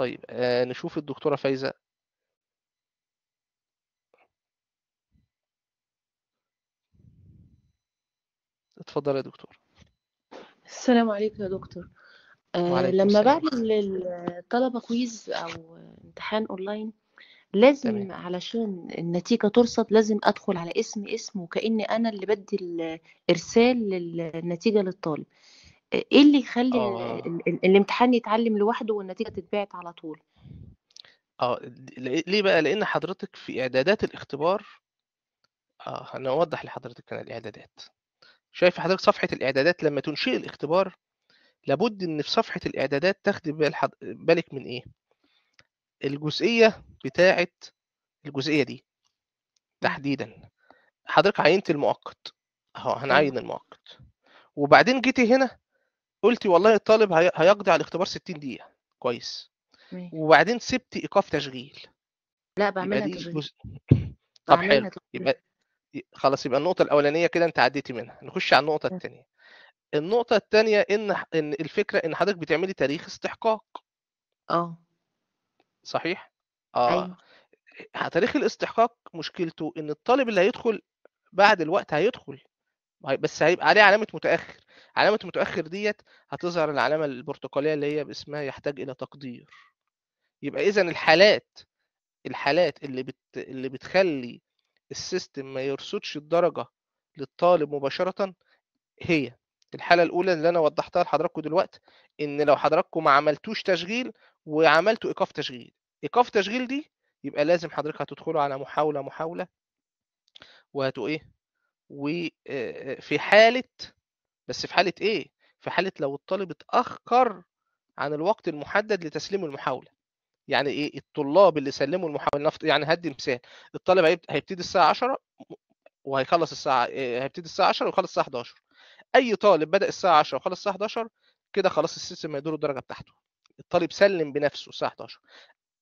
طيب آه نشوف الدكتورة فايزة اتفضل يا دكتور السلام عليكم يا دكتور آه، لما بعمل للطلبة كويز أو امتحان أونلاين لازم تمام. علشان النتيجة ترصد لازم أدخل على اسم اسم وكأني أنا اللي بدي الإرسال للنتيجة للطالب ايه اللي يخلي اه الامتحان يتعلم لوحده والنتيجة تتبعت على طول اه ليه بقى لان حضرتك في اعدادات الاختبار اه انا اوضح لحضرتك انا الاعدادات شايف حضرتك صفحة الاعدادات لما تنشئ الاختبار لابد ان في صفحة الاعدادات تاخدي بال حض- بالك من ايه الجزئية بتاعة الجزئية دي إمم. تحديدا حضرتك عينت المؤقت اهو هنعين أيوه. المؤقت وبعدين جيتي هنا قلتي والله الطالب هيقضي على الاختبار 60 دقيقة كويس ماشي. وبعدين سبت ايقاف تشغيل لأ بعملها دي تشغيل. جزء طب حلو يبقى خلاص يبقى النقطة الأولانية كده أنت عديتي منها نخش على النقطة الثانيه النقطة الثانيه إن إن الفكرة إن حضرتك بتعملي تاريخ استحقاق آه. صحيح؟ آه، أيوه. تاريخ الاستحقاق مشكلته إن الطالب اللي هيدخل بعد الوقت هيدخل، بس هيبقى عليه علامة متأخر علامة متأخر ديت هتظهر العلامة البرتقالية اللي هي باسمها يحتاج إلى تقدير يبقى إذا الحالات الحالات اللي بت... اللي بتخلي السيستم ما يرصدش الدرجة للطالب مباشرة هي الحالة الأولى اللي أنا وضحتها لحضراتكم دلوقتي إن لو حضراتكم ما عملتوش تشغيل وعملتوا إيقاف تشغيل إيقاف تشغيل دي يبقى لازم حضرتك هتدخلوا على محاولة محاولة وهتو إيه وفي حالة بس في حالة إيه؟ في حالة لو الطالب اتأخر عن الوقت المحدد لتسليم المحاولة يعني إيه؟ الطلاب اللي سلموا المحاولة يعني هدي مثال الطالب هيبتدي الساعة 10 وهيخلص الساعة آه، هيبتدي الساعة 10 ويخلص الساعة 11 أي طالب بدأ الساعة 10 وخلص الساعة 11 كده خلاص السيستم هيدور الدرجة بتاعته الطالب سلم بنفسه الساعة 11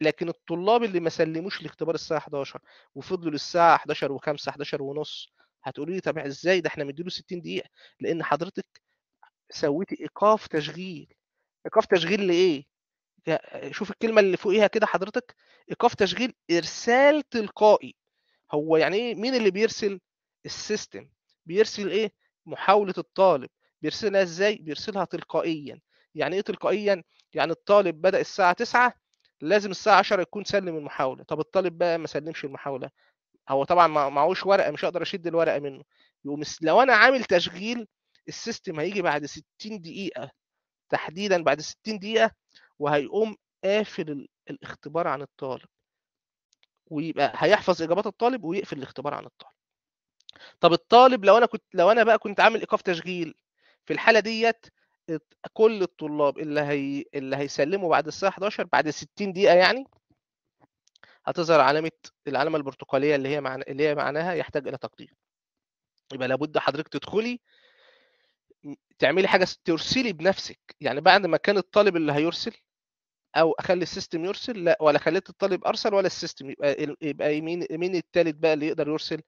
لكن الطلاب اللي ما سلموش لاختبار الساعه 11 وفضلوا للساعه 11 وخمسة 11 ونص هتقولي لي طب ازاي ده احنا مديله 60 دقيقه لان حضرتك سويتي ايقاف تشغيل ايقاف تشغيل لايه شوف الكلمه اللي فوقيها كده حضرتك ايقاف تشغيل ارسال تلقائي هو يعني ايه مين اللي بيرسل السيستم بيرسل ايه محاوله الطالب بيرسلها ازاي بيرسلها تلقائيا يعني ايه تلقائيا يعني الطالب بدا الساعه 9 لازم الساعه 10 يكون سلم المحاوله طب الطالب بقى ما سلمش المحاوله هو طبعا معهوش ورقه مش هقدر اشد الورقه منه يقوم لو انا عامل تشغيل السيستم هيجي بعد 60 دقيقه تحديدا بعد 60 دقيقه وهيقوم قافل الاختبار عن الطالب ويبقى هيحفظ اجابات الطالب ويقفل الاختبار عن الطالب طب الطالب لو انا كنت لو انا بقى كنت عامل ايقاف تشغيل في الحاله ديت كل الطلاب اللي هي اللي هيسلموا بعد الساعه 11 بعد 60 دقيقه يعني هتظهر علامه العلامه البرتقاليه اللي هي معنى اللي هي معناها يحتاج الى تقديم يبقى لابد حضرتك تدخلي تعملي حاجه ترسلي بنفسك يعني بعد ما كان الطالب اللي هيرسل او اخلي السيستم يرسل لا ولا خليت الطالب ارسل ولا السيستم يبقى يبقى مين مين الثالث بقى اللي يقدر يرسل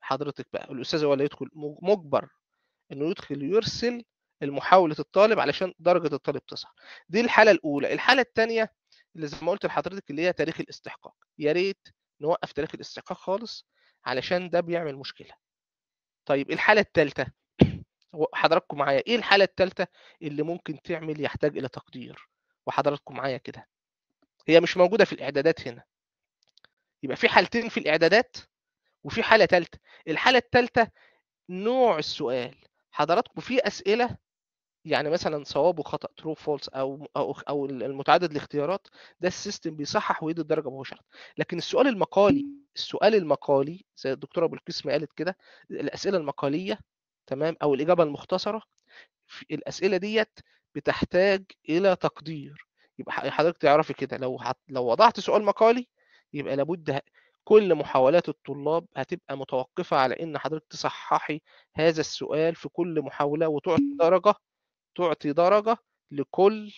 حضرتك بقى الاستاذ هو اللي يدخل مجبر انه يدخل يرسل المحاوله الطالب علشان درجه الطالب تصعد دي الحاله الاولى الحاله الثانيه اللي زي ما قلت لحضرتك اللي هي تاريخ الاستحقاق يا ريت نوقف تاريخ الاستحقاق خالص علشان ده بيعمل مشكله طيب الحاله الثالثه حضراتكم معايا ايه الحاله الثالثه اللي ممكن تعمل يحتاج الى تقدير وحضراتكم معايا كده هي مش موجوده في الاعدادات هنا يبقى في حالتين في الاعدادات وفي حاله ثالثه الحاله الثالثه نوع السؤال حضراتكم في اسئله يعني مثلا صواب وخطا ترو فولس او او او المتعدد الاختيارات ده السيستم بيصحح ويدي الدرجه مباشره لكن السؤال المقالي السؤال المقالي زي الدكتوره ابو القيس ما قالت كده الاسئله المقاليه تمام او الاجابه المختصره الاسئله ديت بتحتاج الى تقدير يبقى حضرتك تعرفي كده لو حط لو وضعت سؤال مقالي يبقى لابد كل محاولات الطلاب هتبقى متوقفة على إن حضرتك تصححي هذا السؤال في كل محاولة وتعطي درجة تعطي درجه لكل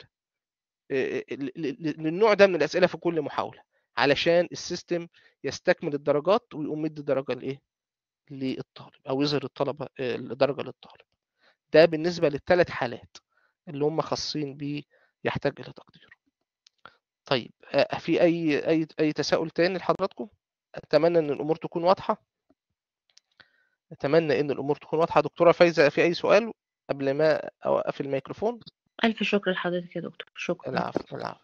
آه، آه، آه، للنوع ده من الاسئله في كل محاوله علشان السيستم يستكمل الدرجات ويقوم مدي درجه لايه للطالب او يظهر الطلبه الدرجه للطالب ده بالنسبه للثلاث حالات اللي هم خاصين بيه يحتاج الى تقدير طيب في اي اي اي تساؤل تاني لحضراتكم اتمنى ان الامور تكون واضحه اتمنى ان الامور تكون واضحه دكتوره فايزه في اي سؤال قبل ما أوقف الميكروفون ألف شكر لحضرتك يا دكتور شكرا العفو العفو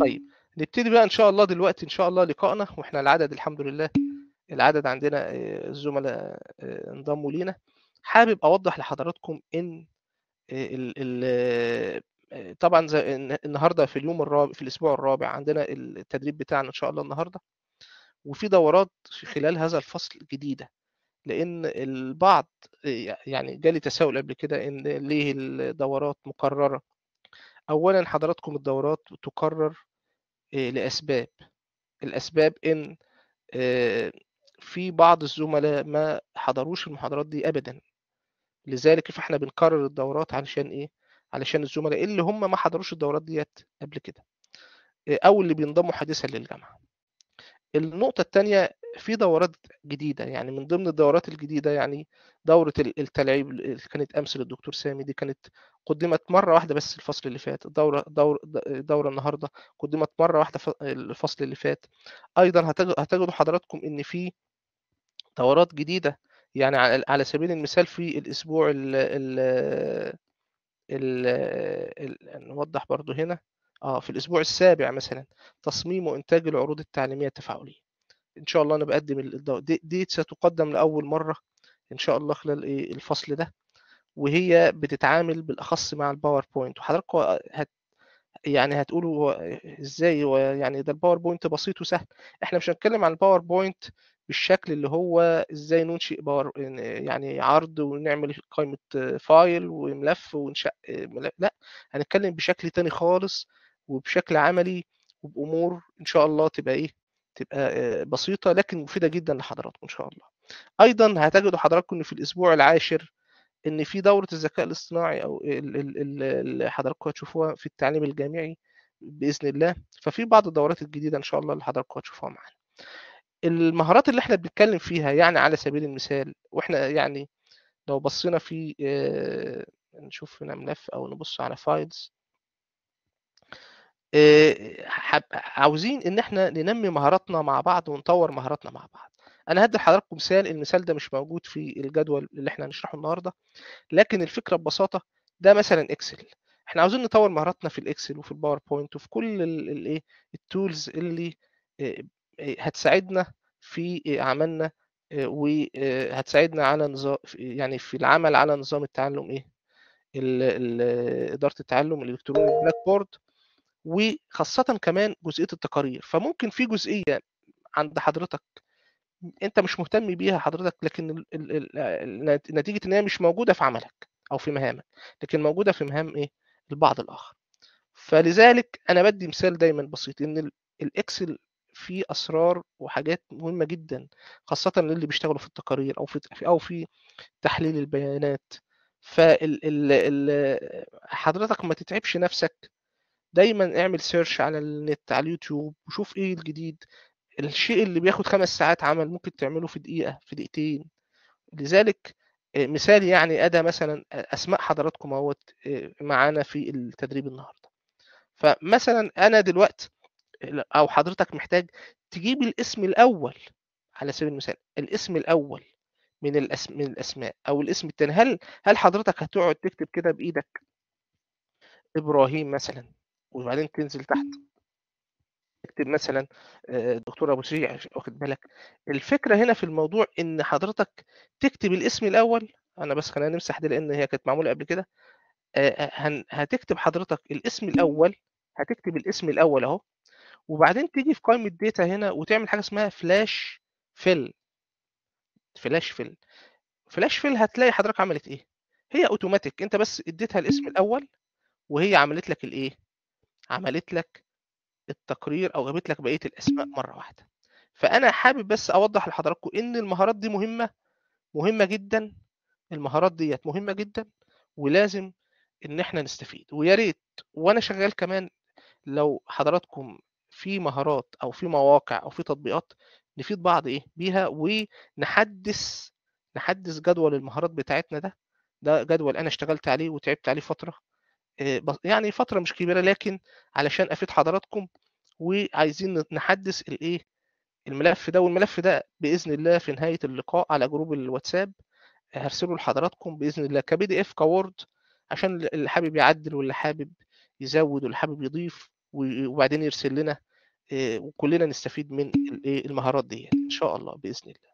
طيب نبتدي بقى إن شاء الله دلوقتي إن شاء الله لقائنا وإحنا العدد الحمد لله العدد عندنا آه، الزملاء آه، انضموا لينا حابب أوضح لحضراتكم إن آه، ال ال طبعا النهارده في اليوم الرابع في الاسبوع الرابع عندنا التدريب بتاعنا ان شاء الله النهارده وفي دورات خلال هذا الفصل جديده لان البعض يعني جالي تساؤل قبل كده ان ليه الدورات مكرره اولا حضراتكم الدورات تكرر آه، لاسباب الاسباب ان آه، في بعض الزملاء ما حضروش المحاضرات دي ابدا لذلك فاحنا بنكرر الدورات علشان ايه علشان الزملاء اللي هم ما حضروش الدورات ديت قبل كده آه، او اللي بينضموا حديثا للجامعه النقطه الثانيه في دورات جديده يعني من ضمن الدورات الجديده يعني دوره التلعيب اللي كانت امس للدكتور سامي دي كانت قدمت مره واحده بس الفصل اللي فات الدوره دوره دوره النهارده قدمت مره واحده الفصل اللي فات ايضا هتجدوا حضراتكم ان في دورات جديده يعني على سبيل المثال في الاسبوع ال ال ال نوضح برضو هنا اه في الاسبوع السابع مثلا تصميم وانتاج العروض التعليميه التفاعليه ان شاء الله انا بقدم دي, دي ستقدم لاول مره ان شاء الله خلال إيه، الفصل ده وهي بتتعامل بالاخص مع الباوربوينت وحضراتكم هت يعني هتقولوا ازاي يعني ده الباوربوينت بسيط وسهل احنا مش هنتكلم عن الباوربوينت بالشكل اللي هو ازاي ننشئ باور يعني عرض ونعمل قائمه فايل وملف ونشأ ملف. لا هنتكلم بشكل تاني خالص وبشكل عملي وبامور ان شاء الله تبقى ايه تبقى آه، بسيطة لكن مفيدة جدا لحضراتكم إن شاء الله أيضا هتجدوا حضراتكم إن في الأسبوع العاشر إن في دورة الذكاء الاصطناعي أو اللي حضراتكم هتشوفوها في التعليم الجامعي بإذن الله ففي بعض الدورات الجديدة إن شاء الله اللي حضراتكم هتشوفوها معانا المهارات اللي احنا بنتكلم فيها يعني على سبيل المثال واحنا يعني لو بصينا في آه، نشوف هنا ملف او نبص على فايلز آه، عاوزين ان احنا ننمي مهاراتنا مع بعض ونطور مهاراتنا مع بعض انا هدي لحضراتكم مثال المثال ده مش موجود في الجدول اللي احنا هنشرحه النهارده لكن الفكره ببساطه ده مثلا اكسل احنا عاوزين نطور مهاراتنا في الاكسل وفي الباوربوينت وفي كل الايه التولز اللي آه، آه، هتساعدنا في عملنا وهتساعدنا على نظام يعني في العمل على نظام التعلم ايه اداره التعلم الالكتروني بلاك بورد وخاصة كمان جزئية التقارير فممكن في جزئية عند حضرتك انت مش مهتم بيها حضرتك لكن نتيجة ان هي مش موجودة في عملك او في مهامك لكن موجودة في مهام ايه البعض الاخر فلذلك انا بدي مثال دايما بسيط ان الاكسل فيه اسرار وحاجات مهمه جدا خاصه للي بيشتغلوا في التقارير او في او في تحليل البيانات فحضرتك ما تتعبش نفسك دايما اعمل سيرش على النت على اليوتيوب وشوف ايه الجديد الشيء اللي بياخد خمس ساعات عمل ممكن تعمله في دقيقة في دقيقتين لذلك آه، مثال يعني أدى مثلا آه، أسماء حضراتكم اهوت آه، معانا في التدريب النهاردة فمثلا أنا دلوقتي أو حضرتك محتاج تجيب الاسم الأول على سبيل المثال الاسم الأول من الاسم من الأسماء أو الاسم الثاني هل هل حضرتك هتقعد تكتب كده بإيدك إبراهيم مثلا وبعدين تنزل تحت اكتب مثلا آه، دكتور ابو سريع واخد بالك الفكره هنا في الموضوع ان حضرتك تكتب الاسم الاول انا بس خلينا نمسح دي لان هي كانت معموله قبل كده آه، آه، هتكتب حضرتك الاسم الاول هتكتب الاسم الاول اهو وبعدين تيجي في قائمه داتا هنا وتعمل حاجه اسمها فلاش فيل فلاش فيل فلاش فيل هتلاقي حضرتك عملت ايه هي اوتوماتيك انت بس اديتها الاسم الاول وهي عملت لك الايه عملت لك التقرير او جابت لك بقيه الاسماء مره واحده فانا حابب بس اوضح لحضراتكم ان المهارات دي مهمه مهمه جدا المهارات ديت مهمه جدا ولازم ان احنا نستفيد ويا ريت وانا شغال كمان لو حضراتكم في مهارات او في مواقع او في تطبيقات نفيد بعض ايه بيها ونحدث نحدث جدول المهارات بتاعتنا ده ده جدول انا اشتغلت عليه وتعبت عليه فتره آه، يعني فترة مش كبيرة لكن علشان أفيد حضراتكم وعايزين نحدث الإيه الملف ده والملف ده بإذن الله في نهاية اللقاء على جروب الواتساب هرسله لحضراتكم بإذن الله كبي دي إف كوورد عشان اللي حابب يعدل واللي حابب يزود واللي حابب يضيف وبعدين يرسل لنا آه، وكلنا نستفيد من إيه، المهارات دي ان شاء الله باذن الله